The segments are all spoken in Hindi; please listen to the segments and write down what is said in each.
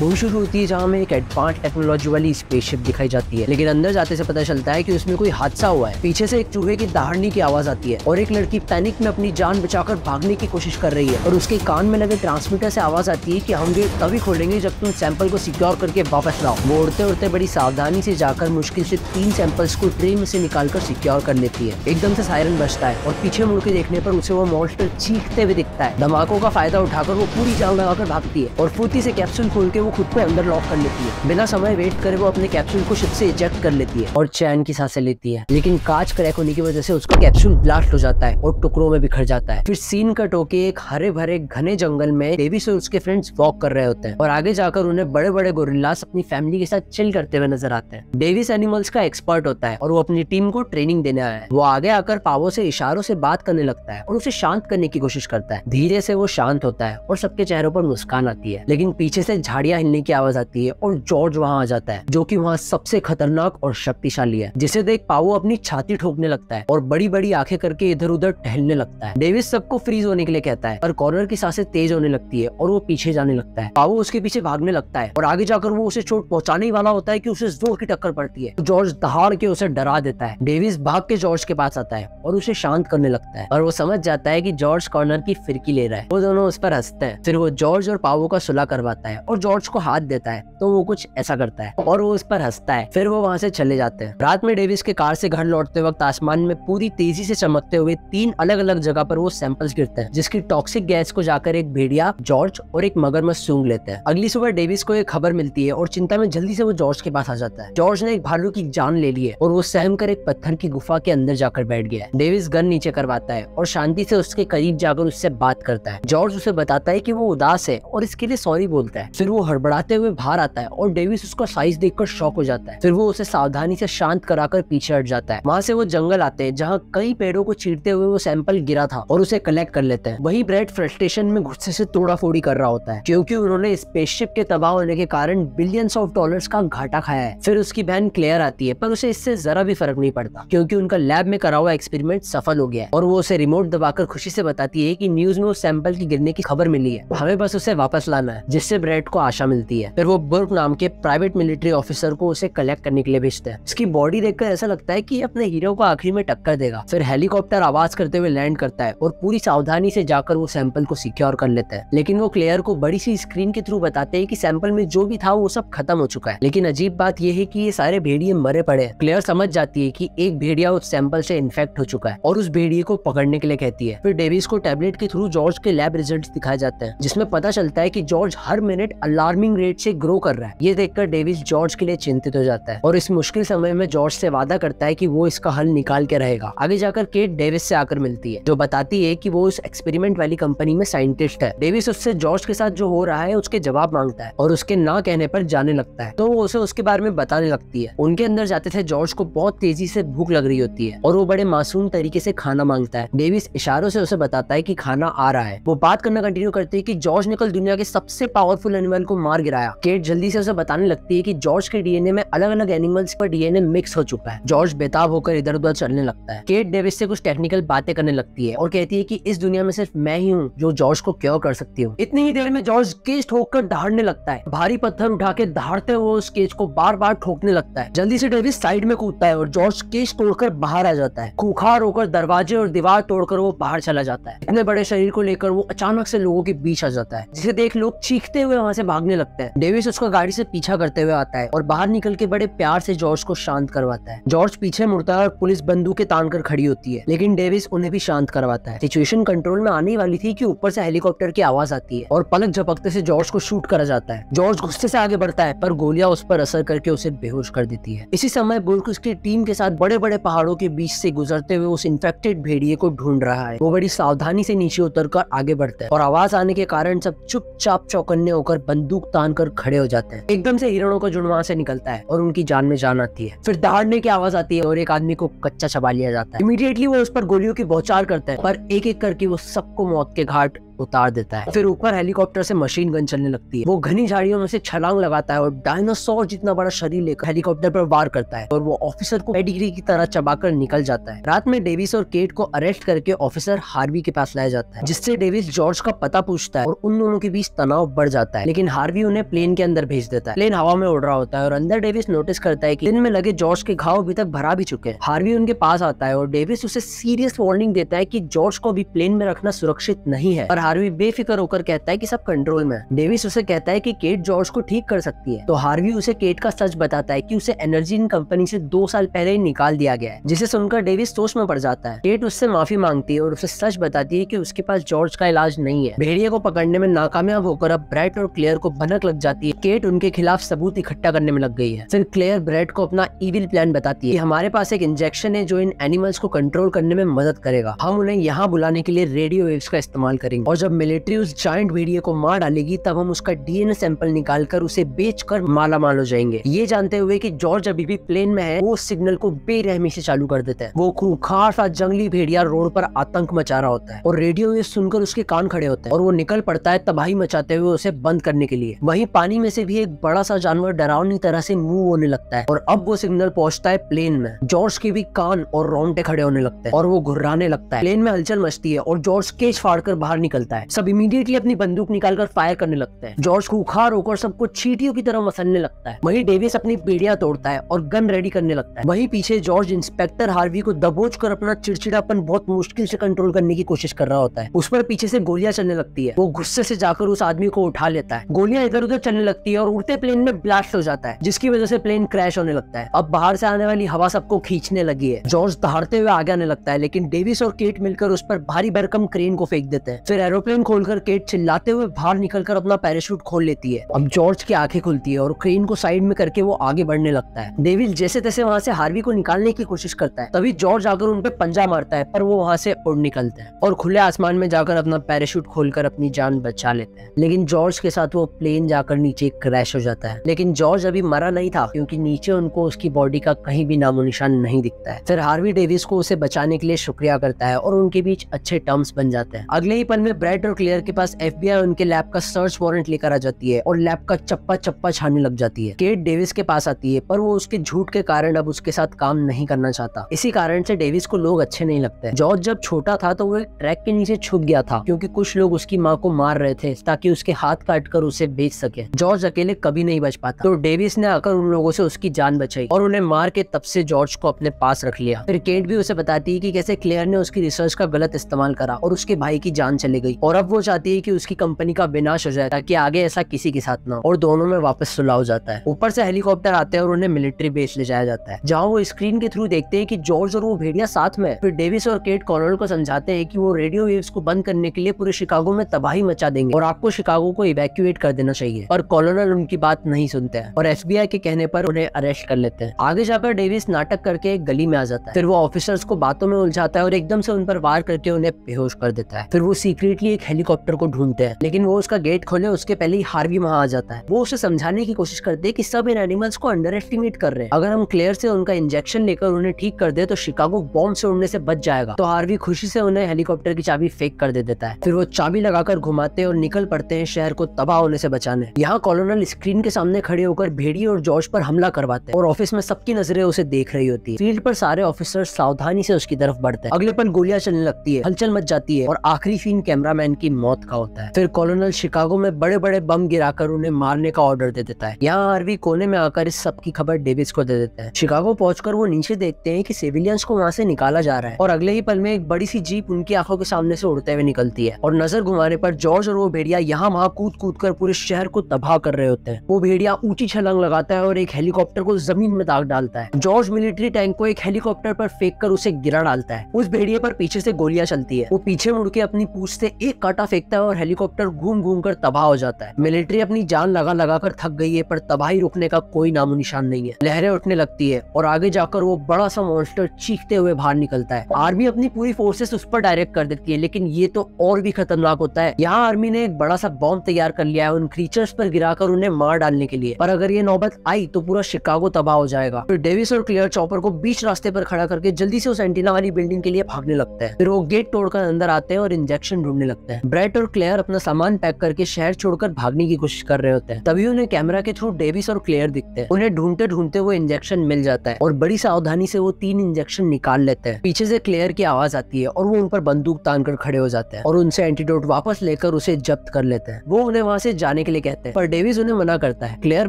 शुरू होती है जहाँ में एक एडवांस टेक्नोलॉजी वाली स्पेसशिप दिखाई जाती है लेकिन अंदर जाते से पता चलता है कि उसमें कोई हादसा हुआ है पीछे से एक चूहे की दहाड़ने की आवाज आती है और एक लड़की पैनिक में अपनी जान बचाकर भागने की कोशिश कर रही है और उसके कान में लगे ट्रांसमीटर से आवाज आती है की हम गेट तभी खोलेंगे जब तुम सैंपल को सिक्योर करके वापस लाओ वो उड़ते उड़ते बड़ी सावधानी से जाकर मुश्किल से तीन सैंपल्स को ट्रेन में से निकाल कर सिक्योर कर लेती है एकदम से सायरन बचता है और पीछे मुड़ के देखने पर उसे वो मॉन्स्टर चीखते हुए दिखता है धमाकों का फायदा उठाकर वो पूरी जान लगाकर भागती है और फूर्ती से कैप्सूल खोल के वो खुद को अंदर लॉक कर लेती है बिना समय वेट करे वो अपने कैप्सूल को खुद से इजेक्ट कर लेती है और चैन की सांसें लेती है लेकिन कांच क्रैक होने की वजह से उसका कैप्सूल ब्लास्ट हो जाता है और टुकड़ों में बिखर जाता है फिर सीन कट होके एक हरे भरे घने जंगल में देवी से उसके फ्रेंड्स वॉक कर रहे होते हैं और आगे जाकर उन्हें बड़े बड़े गोरिल्लास अपनी फैमिली के साथ चिल करते हुए नजर आते हैं डेविस एनिमल्स का एक्सपर्ट होता है और वो अपनी टीम को ट्रेनिंग देने आया है वो आगे आकर पावो से इशारों से बात करने लगता है और उसे शांत करने की कोशिश करता है धीरे से वो शांत होता है और सबके चेहरों पर मुस्कान आती है लेकिन पीछे से झाड़िया हड्डियां हिलने की आवाज आती है और जॉर्ज वहां आ जाता है जो की वहाँ सबसे खतरनाक और शक्तिशाली है जिसे देख पाओ अपनी छाती ठोकने लगता है और बड़ी बड़ी आंखें करके इधर उधर टहलने लगता है डेविस सबको फ्रीज होने के लिए कहता है पर कॉर्नर की सांसें तेज होने लगती है और वो पीछे जाने लगता है पाओ उसके पीछे भागने लगता है और आगे जाकर वो उसे चोट पहुंचाने वाला होता है कि उसे जोर की टक्कर पड़ती है तो जॉर्ज दहाड़ के उसे डरा देता है डेविस भाग के जॉर्ज के पास आता है और उसे शांत करने लगता है और वो समझ जाता है की जॉर्ज कॉर्नर की फिरकी ले रहा है वो दोनों उस पर हंसते हैं फिर वो जॉर्ज और पाओ का सुलह करवाता है और जॉर्ज टॉर्च को हाथ देता है तो वो कुछ ऐसा करता है और वो उस पर हंसता है फिर वो वहाँ से चले जाते हैं रात में डेविस के कार से घर लौटते वक्त आसमान में पूरी तेजी से चमकते हुए तीन अलग अलग जगह पर वो सैंपल्स गिरते हैं जिसकी टॉक्सिक गैस को जाकर एक भेड़िया जॉर्ज और एक मगरमच्छ सूंघ लेते हैं अगली सुबह डेविस को एक खबर मिलती है और चिंता में जल्दी से वो जॉर्ज के पास आ जाता है जॉर्ज ने एक भालू की जान ले ली है और वो सहम कर एक पत्थर की गुफा के अंदर जाकर बैठ गया है डेविस गन नीचे करवाता है और शांति से उसके करीब जाकर उससे बात करता है जॉर्ज उसे बताता है की वो उदास है और इसके लिए सॉरी बोलता है फिर वो हड़बड़ाते हुए बाहर आता है और डेविस उसका साइज देखकर शौक हो जाता है फिर वो उसे सावधानी से शांत कराकर पीछे हट जाता है वहाँ से वो जंगल आते हैं जहाँ कई पेड़ों को चीरते हुए वो सैंपल गिरा था और उसे कलेक्ट कर लेते हैं वही ब्रेड फ्रस्ट्रेशन में गुस्से से तोड़ा फोड़ी कर रहा होता है क्योंकि उन्होंने स्पेसशिप के तबाह होने के कारण बिलियंस ऑफ डॉलर का घाटा खाया है फिर उसकी बहन क्लियर आती है पर उसे इससे जरा भी फर्क नहीं पड़ता क्योंकि उनका लैब में करा हुआ एक्सपेरिमेंट सफल हो गया है और वो उसे रिमोट दबाकर खुशी से बताती है की न्यूज में उस सैंपल की गिरने की खबर मिली है हमें बस उसे वापस लाना है जिससे ब्रेड को आशा शिक्षा मिलती है फिर वो बुर्क नाम के प्राइवेट मिलिट्री ऑफिसर को उसे कलेक्ट करने के लिए भेजते हैं इसकी बॉडी देखकर ऐसा लगता है की अपने हीरो को आखिरी में टक्कर देगा फिर हेलीकॉप्टर आवाज करते हुए लैंड करता है और पूरी सावधानी से जाकर वो सैंपल को सिक्योर कर लेते हैं लेकिन वो क्लेयर को बड़ी सी स्क्रीन के थ्रू बताते हैं कि सैंपल में जो भी था वो सब खत्म हो चुका है लेकिन अजीब बात यह है कि ये सारे भेड़िए मरे पड़े हैं क्लेयर समझ जाती है कि एक भेड़िया उस सैंपल से इन्फेक्ट हो चुका है और उस भेड़िए को पकड़ने के लिए कहती है फिर डेविस को टेबलेट के थ्रू जॉर्ज के लैब रिजल्ट दिखाए जाते हैं जिसमें पता चलता है की जॉर्ज हर मिनट अल्लाह अलार्मिंग रेट से ग्रो कर रहा है ये देखकर डेविस जॉर्ज के लिए चिंतित हो जाता है और इस मुश्किल समय में जॉर्ज से वादा करता है की वो इसका हल निकाल के रहेगा आगे जाकर केट डेविस से आकर मिलती है जो बताती है की वो उस एक्सपेरिमेंट वाली कंपनी में साइंटिस्ट है डेविस उससे जॉर्ज के साथ जो हो रहा है उसके जवाब मांगता है और उसके ना कहने पर जाने लगता है तो वो उसे उसके बारे में बताने लगती है उनके अंदर जाते थे जॉर्ज को बहुत तेजी से भूख लग रही होती है और वो बड़े मासूम तरीके से खाना मांगता है डेविस इशारों से उसे बताता है की खाना आ रहा है वो बात करना कंटिन्यू करती है की जॉर्ज ने कल दुनिया के सबसे पावरफुल एनिमल को मार गिराया केट जल्दी से उसे बताने लगती है कि जॉर्ज के डीएनए में अलग अलग एनिमल्स का डीएनए मिक्स हो चुका है जॉर्ज बेताब होकर इधर उधर चलने लगता है केट डेविस से कुछ टेक्निकल बातें करने लगती है और कहती है की इस दुनिया में सिर्फ मैं ही हूँ जो जॉर्ज को क्योर कर सकती हूँ इतनी ही देर में जॉर्ज केज ठोक दहाड़ने लगता है भारी पत्थर उठा के दहाड़ते हुए उस केज को बार बार ठोकने लगता है जल्दी से डेविस साइड में कूदता है और जॉर्ज केज तोड़कर बाहर आ जाता है खूखार होकर दरवाजे और दीवार तोड़कर वो बाहर चला जाता है इतने बड़े शरीर को लेकर वो अचानक से लोगों के बीच आ जाता है जिसे देख लोग चीखते हुए वहाँ से भागने भागने लगता है डेविस उसका गाड़ी से पीछा करते हुए आता है और बाहर निकल के बड़े प्यार से जॉर्ज को शांत करवाता है जॉर्ज पीछे मुड़ता है और पुलिस के तान खड़ी होती है लेकिन डेविस उन्हें भी शांत करवाता है सिचुएशन कंट्रोल में आने वाली थी की ऊपर से हेलीकॉप्टर की आवाज आती है और पलक झपकते से जॉर्ज को शूट करा जाता है जॉर्ज गुस्से से आगे बढ़ता है पर गोलियां उस पर असर करके उसे बेहोश कर देती है इसी समय बुर्क उसकी टीम के साथ बड़े बड़े पहाड़ों के बीच से गुजरते हुए उस इन्फेक्टेड भेड़िए को ढूंढ रहा है वो बड़ी सावधानी से नीचे उतर कर आगे बढ़ता है और आवाज आने के कारण सब चुपचाप चौकन्ने होकर बंदूक बंदूक तान कर खड़े हो जाते हैं एकदम से हिरणों का जुड़ वहां से निकलता है और उनकी जान में जान आती है फिर दहाड़ने की आवाज आती है और एक आदमी को कच्चा चबा लिया जाता है इमीडिएटली वो उस पर गोलियों की बौछार करता है पर एक एक करके वो सबको मौत के घाट उतार देता है फिर ऊपर हेलीकॉप्टर से मशीन गन चलने लगती है वो घनी झाड़ियों में से छलांग लगाता है और डायनासोर जितना बड़ा शरीर लेकर हेलीकॉप्टर पर वार करता है और वो ऑफिसर को पेडिग्री की तरह चबाकर निकल जाता है रात में डेविस और केट को अरेस्ट करके ऑफिसर हार्वी के पास लाया जाता है जिससे डेविस जॉर्ज का पता पूछता है और उन दोनों के बीच तनाव बढ़ जाता है लेकिन हार्वी उन्हें प्लेन के अंदर भेज देता है प्लेन हवा में उड़ रहा होता है और अंदर डेविस नोटिस करता है की दिन में लगे जॉर्ज के घाव अभी तक भरा भी चुके हैं हार्वी उनके पास आता है और डेविस उसे सीरियस वार्निंग देता है की जॉर्ज को अभी प्लेन में रखना सुरक्षित नहीं है और हार्वी बेफिक्र होकर कहता है कि सब कंट्रोल में डेविस उसे कहता है कि केट जॉर्ज को ठीक कर सकती है तो हार्वी उसे केट का सच बताता है कि उसे एनर्जी इन कंपनी से दो साल पहले ही निकाल दिया गया है जिसे सुनकर डेविस सोच में पड़ जाता है केट उससे माफी मांगती है और उसे सच बताती है की उसके पास जॉर्ज का इलाज नहीं है भेड़िया को पकड़ने में नाकामयाब होकर अब ब्रेट और क्लेयर को भनक लग जाती है केट उनके खिलाफ सबूत इकट्ठा करने में लग गई है फिर क्लेयर ब्रेट को अपना इविल प्लान बताती है हमारे पास एक इंजेक्शन है जो इन एनिमल्स को कंट्रोल करने में मदद करेगा हम उन्हें यहाँ बुलाने के लिए रेडियो वेव्स का इस्तेमाल करेंगे और जब मिलिट्री उस जॉइंट भेड़िए को मार डालेगी तब हम उसका डीएनए सैंपल निकाल कर उसे बेच कर माला माल हो जाएंगे ये जानते हुए कि जॉर्ज अभी भी प्लेन में है वो सिग्नल को बेरहमी से चालू कर देता है वो खूखार सा जंगली भेड़िया रोड पर आतंक मचा रहा होता है और रेडियो ये सुनकर उसके कान खड़े होते हैं और वो निकल पड़ता है तबाही मचाते हुए उसे बंद करने के लिए वही पानी में से भी एक बड़ा सा जानवर डरावनी तरह से मूव होने लगता है और अब वो सिग्नल पहुंचता है प्लेन में जॉर्ज के भी कान और रोंगटे खड़े होने लगते हैं और वो घुर्राने लगता है प्लेन में हलचल मचती है और जॉर्ज केच फाड़ कर बाहर निकल चलता है सब इमीडिएटली अपनी बंदूक निकालकर फायर करने लगते हैं जॉर्ज को उखार होकर सबको चीटियों की तरह मसलने लगता है वही डेविस अपनी पीढ़िया तोड़ता है और गन रेडी करने लगता है वही पीछे जॉर्ज इंस्पेक्टर हार्वी को दबोच कर अपना चिड़चिड़ापन बहुत मुश्किल से कंट्रोल करने की कोशिश कर रहा होता है उस पर पीछे से गोलियां चलने लगती है वो गुस्से से जाकर उस आदमी को उठा लेता है गोलियां इधर उधर चलने लगती है और उड़ते प्लेन में ब्लास्ट हो जाता है जिसकी वजह से प्लेन क्रैश होने लगता है अब बाहर से आने वाली हवा सबको खींचने लगी है जॉर्ज दहाड़ते हुए आगे आने लगता है लेकिन डेविस और केट मिलकर उस पर भारी भरकम क्रेन को फेंक देते हैं फिर एरोप्लेन खोलकर केट चिल्लाते हुए बाहर निकलकर अपना पैराशूट खोल लेती है अब जॉर्ज की आंखें खुलती है और क्रेन को साइड में करके वो आगे बढ़ने लगता है डेविल जैसे तैसे वहाँ से हार्वी को निकालने की कोशिश करता है तभी जॉर्ज आकर उनपे पंजा मारता है पर वो वहाँ से उड़ निकलता है और खुले आसमान में जाकर अपना पैराशूट खोलकर अपनी जान बचा लेते हैं लेकिन जॉर्ज के साथ वो प्लेन जाकर नीचे क्रैश हो जाता है लेकिन जॉर्ज अभी मरा नहीं था क्योंकि नीचे उनको उसकी बॉडी का कहीं भी नामो निशान नहीं दिखता है फिर हार्वी डेविस को उसे बचाने के लिए शुक्रिया करता है और उनके बीच अच्छे टर्म्स बन जाते हैं अगले ही पल में ब्राइट और क्लियर के पास एफ उनके लैब का सर्च वारंट लेकर आ जाती है और लैब का चप्पा चप्पा छाने लग जाती है केट डेविस के पास आती है पर वो उसके झूठ के कारण अब उसके साथ काम नहीं करना चाहता इसी कारण से डेविस को लोग अच्छे नहीं लगते जॉर्ज जब छोटा था तो वो एक ट्रैक के नीचे छुप गया था क्योंकि कुछ लोग उसकी माँ को मार रहे थे ताकि उसके हाथ काट कर उसे बेच सके जॉर्ज अकेले कभी नहीं बच पाता तो डेविस ने आकर उन लोगों से उसकी जान बचाई और उन्हें मार के तब से जॉर्ज को अपने पास रख लिया फिर केट भी उसे बताती है की कैसे क्लियर ने उसकी रिसर्च का गलत इस्तेमाल करा और उसके भाई की जान चली गई गई और अब वो चाहती है की उसकी कंपनी का विनाश हो जाए ताकि आगे ऐसा किसी के साथ ना हो और दोनों में वापस सुलह हो जाता है ऊपर से हेलीकॉप्टर आते हैं और उन्हें मिलिट्री बेस ले जाया जाता है जहाँ वो स्क्रीन के थ्रू देखते हैं की जॉर्ज और वो भेड़िया साथ में फिर डेविस और केट कॉर्नर को समझाते हैं की वो रेडियो वेव्स को बंद करने के लिए पूरे शिकागो में तबाही मचा देंगे और आपको शिकागो को इवेक्यूएट कर देना चाहिए पर कॉर्नर उनकी बात नहीं सुनते हैं और एफ के कहने पर उन्हें अरेस्ट कर लेते हैं आगे जाकर डेविस नाटक करके एक गली में आ जाता है फिर वो ऑफिसर्स को बातों में उलझाता है और एकदम से उन पर वार करके उन्हें बेहोश कर देता है फिर वो सीक्रेटली की एक हेलीकॉप्टर को ढूंढते हैं लेकिन वो उसका गेट खोले उसके पहले ही हार्वी वहां आ जाता है वो उसे समझाने की कोशिश करते हैं कि सब इन एनिमल्स को अंडर एस्टिमेट कर रहे हैं अगर हम क्लेयर से उनका इंजेक्शन लेकर उन्हें ठीक कर दे तो शिकागो बॉम्ब से उड़ने से बच जाएगा तो हार्वी खुशी से उन्हें हेलीकॉप्टर की चाबी फेंक कर दे देता है फिर वो चाबी लगाकर घुमाते और निकल पड़ते हैं शहर को तबाह होने से बचाने यहाँ कॉलोनल स्क्रीन के सामने खड़े होकर भेड़ी और जॉर्ज पर हमला करवाते हैं और ऑफिस में सबकी नजरें उसे देख रही होती है फील्ड पर सारे ऑफिसर सावधानी से उसकी तरफ बढ़ते हैं अगले पल गोलियां चलने लगती है हलचल मच जाती है और आखिरी फीन कैमरा मैन की मौत का होता है फिर कॉलोनल शिकागो में बड़े बड़े बम गिराकर उन्हें मारने का ऑर्डर दे देता है यहाँ आरवी कोने में आकर इस सब की खबर डेविस को दे देता है शिकागो पहुंचकर वो नीचे देखते हैं कि सिविलियंस को वहाँ से निकाला जा रहा है और अगले ही पल में एक बड़ी सी जीप उनकी आंखों के सामने से उड़ते हुए निकलती है और नजर घुमाने पर जॉर्ज और वो भेड़िया यहाँ वहाँ कूद कूद कर पूरे शहर को तबाह कर रहे होते हैं वो भेड़िया ऊंची छलंग लगाता है और एक हेलीकॉप्टर को जमीन में दाग डालता है जॉर्ज मिलिट्री टैंक को एक हेलीकॉप्टर पर फेंक कर उसे गिरा डालता है उस भेड़िए पर पीछे से गोलियां चलती है वो पीछे मुड़के के अपनी पूछ से एक कांटा फेंकता है और हेलीकॉप्टर घूम घूम कर तबाह हो जाता है मिलिट्री अपनी जान लगा लगा कर थक गई है पर तबाही रुकने का कोई नामो निशान नहीं है लहरें उठने लगती है और आगे जाकर वो बड़ा सा मॉन्स्टर चीखते हुए बाहर निकलता है आर्मी अपनी पूरी फोर्सेस उस पर डायरेक्ट कर देती है लेकिन ये तो और भी खतरनाक होता है यहाँ आर्मी ने एक बड़ा सा बॉम्ब तैयार कर लिया है उन क्रीचर्स पर गिराकर उन्हें मार डालने के लिए पर अगर ये नौबत आई तो पूरा शिकागो तबाह हो जाएगा फिर डेविस और क्लियर चौपर को बीच रास्ते पर खड़ा करके जल्दी से उस एंटीना वाली बिल्डिंग के लिए भागने लगता है फिर वो गेट तोड़कर अंदर आते हैं और इंजेक्शन ढूंढने करने लगता है ब्रेट और क्लेयर अपना सामान पैक करके शहर छोड़कर भागने की कोशिश कर रहे होते हैं तभी उन्हें कैमरा के थ्रू डेविस और क्लेयर दिखते हैं उन्हें ढूंढते ढूंढते वो इंजेक्शन मिल जाता है और बड़ी सावधानी से वो तीन इंजेक्शन निकाल लेते हैं पीछे से क्लेयर की आवाज आती है और वो उन पर बंदूक तान कर खड़े हो जाते हैं और उनसे एंटीडोट वापस लेकर उसे जब्त कर लेते हैं वो उन्हें वहाँ से जाने के लिए कहते हैं पर डेविस उन्हें मना करता है क्लेयर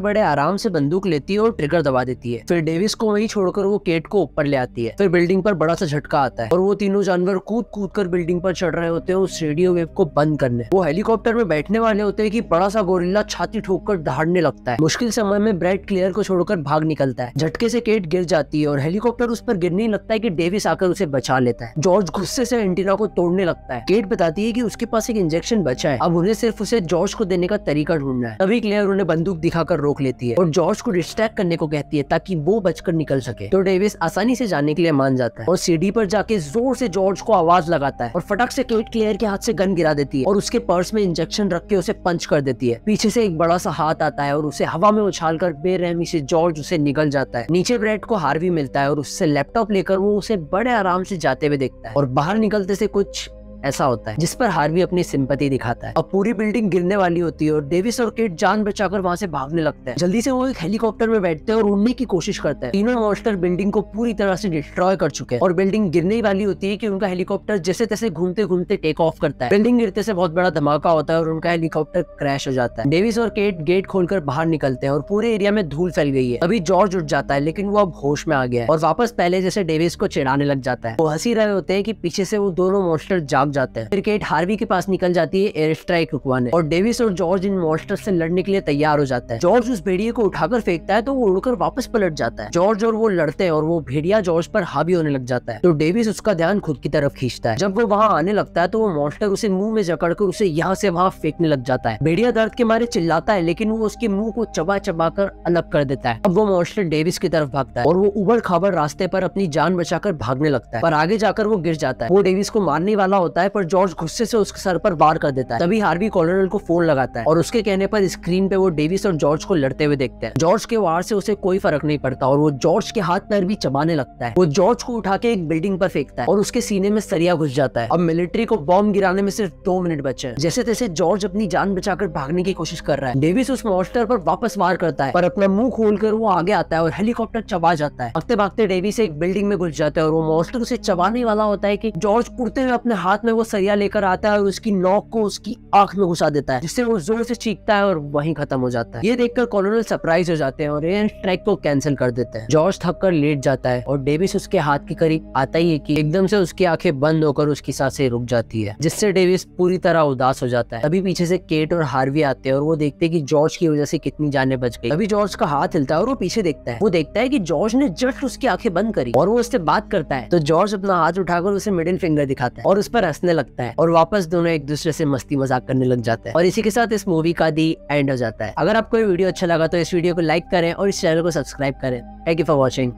बड़े आराम से बंदूक लेती है और ट्रिगर दबा देती है फिर डेविस को वही छोड़कर वो केट को ऊपर ले आती है फिर बिल्डिंग पर बड़ा सा झटका आता है और वो तीनों जानवर कूद कूद कर बिल्डिंग पर चढ़ रहे होते हैं उस रेडियो वेव को बंद करने वो हेलीकॉप्टर में बैठने वाले होते हैं कि बड़ा सा गोरिल्ला छाती ठोक कर दहाड़ने लगता है मुश्किल समय में ब्रेड क्लियर को छोड़कर भाग निकलता है झटके से केट गिर जाती है और हेलीकॉप्टर उस पर गिरने लगता है की डेविस आकर उसे बचा लेता है जॉर्ज गुस्से से एंटीना को तोड़ने लगता है केट बताती है की उसके पास एक इंजेक्शन बचा है अब उन्हें सिर्फ उसे जॉर्ज को देने का तरीका ढूंढना है तभी क्लियर उन्हें बंदूक दिखाकर रोक लेती है और जॉर्ज को डिस्ट्रैक्ट करने को कहती है ताकि वो बचकर निकल सके तो डेविस आसानी से जाने के लिए मान जाता है और सीढ़ी पर जाके जोर से जॉर्ज को आवाज लगाता है और फटक से केट क्लियर के हाथ से गन गिरा देती है और उसके पर्स में इंजेक्शन रख के उसे पंच कर देती है पीछे से एक बड़ा सा हाथ आता है और उसे हवा में उछाल कर बेरहमी से जॉर्ज उसे निकल जाता है नीचे ब्रेड को हार्वी मिलता है और उससे लैपटॉप लेकर वो उसे बड़े आराम से जाते हुए देखता है और बाहर निकलते से कुछ ऐसा होता है जिस पर हार्वी अपनी सिंपति दिखाता है और पूरी बिल्डिंग गिरने वाली होती है और डेविस और किट जान बचाकर वहाँ से भागने लगता है जल्दी से वो एक हेलीकॉप्टर में बैठते हैं और उड़ने की कोशिश करते हैं तीनों मॉन्स्टर बिल्डिंग को पूरी तरह से डिस्ट्रॉय कर चुके हैं और बिल्डिंग गिरने वाली होती है की उनका हेलीकॉप्टर जैसे तैसे घूमते घूमते टेक ऑफ करता है बिल्डिंग गिरते से बहुत बड़ा धमाका होता है और उनका हेलीकॉप्टर क्रैश हो जाता है डेविस और केट गेट खोलकर बाहर निकलते हैं और पूरे एरिया में धूल फैल गई है अभी जॉर्ज उठ जाता है लेकिन वो अब होश में आ गया है और वापस पहले जैसे डेविस को चिड़ाने लग जाता है वो हंसी रहे होते हैं की पीछे से वो दोनों मॉन्स्टर जाग जाते हैं क्रिकेट हार्वी के पास निकल जाती है एयर स्ट्राइक रुकवाने और डेविस और जॉर्ज इन मॉन्स्टर से लड़ने के लिए तैयार हो जाता है जॉर्ज उस भेड़िए को उठाकर फेंकता है तो वो उड़कर वापस पलट जाता है जॉर्ज और वो लड़ते हैं और वो भेड़िया जॉर्ज पर हावी होने लग जाता है तो डेविस उसका ध्यान खुद की तरफ खींचता है जब वो वहाँ आने लगता है तो वो मॉन्स्टर उसे मुंह में जकड़कर उसे यहाँ से वहाँ फेंकने लग जाता है भेड़िया दर्द के मारे चिल्लाता है लेकिन वो उसके मुंह को चबा चबा कर अलग कर देता है अब वो मॉन्स्टर डेविस की तरफ भागता है और वो उबड़ खाबड़ रास्ते पर अपनी जान बचाकर भागने लगता है पर आगे जाकर वो गिर जाता है वो डेविस को मारने वाला होता है है पर जॉर्ज गुस्से से उसके सर पर वार कर देता है तभी हार्वी कॉलोनल को फोन लगाता है और उसके कहने पर स्क्रीन पे वो डेविस और जॉर्ज को लड़ते हुए देखते हैं जॉर्ज के वार से उसे कोई फर्क नहीं पड़ता और वो जॉर्ज के हाथ पैर भी चबाने लगता है वो जॉर्ज को उठा के एक बिल्डिंग पर फेंकता है और उसके सीने में सरिया घुस जाता है अब मिलिट्री को बॉम्ब गिराने में सिर्फ दो मिनट बचे जैसे तैसे जॉर्ज अपनी जान बचाकर भागने की कोशिश कर रहा है डेविस उस मॉस्टर पर वापस वार करता है पर अपना मुंह खोल वो आगे आता है और हेलीकॉप्टर चबा जाता है भागते भागते डेविस एक बिल्डिंग में घुस जाता है और वो मॉस्टर उसे चबाने वाला होता है की जॉर्ज उड़ते हुए अपने हाथ में वो सरिया लेकर आता है और उसकी नोक को उसकी आंख में घुसा देता है जिससे वो जोर से चीखता है और वहीं खत्म हो जाता है ये देखकर कॉलोनल सरप्राइज हो जाते हैं और एयर स्ट्राइक को कैंसिल कर देते हैं जॉर्ज थक कर लेट जाता है और डेविस उसके हाथ के करीब आता ही है की एकदम से उसकी आंखें बंद होकर उसकी सांसें रुक जाती है जिससे डेविस पूरी तरह उदास हो जाता है तभी पीछे से केट और हार्वी आते हैं और वो देखते हैं कि जॉर्ज की वजह से कितनी जाने बच गई अभी जॉर्ज का हाथ हिलता है और वो पीछे देखता है वो देखता है कि जॉर्ज ने जस्ट उसकी आंखें बंद करी और वो उससे बात करता है तो जॉर्ज अपना हाथ उठाकर उसे मिडिल फिंगर दिखाता है और उस पर हंसने लगता है और वापस दोनों एक दूसरे से मस्ती मजाक करने लग जाते हैं और इसी के साथ इस मूवी का दी एंड हो जाता है अगर आपको ये वीडियो अच्छा लगा तो इस वीडियो को लाइक करें और इस चैनल को सब्सक्राइब करें थैंक यू फॉर वॉचिंग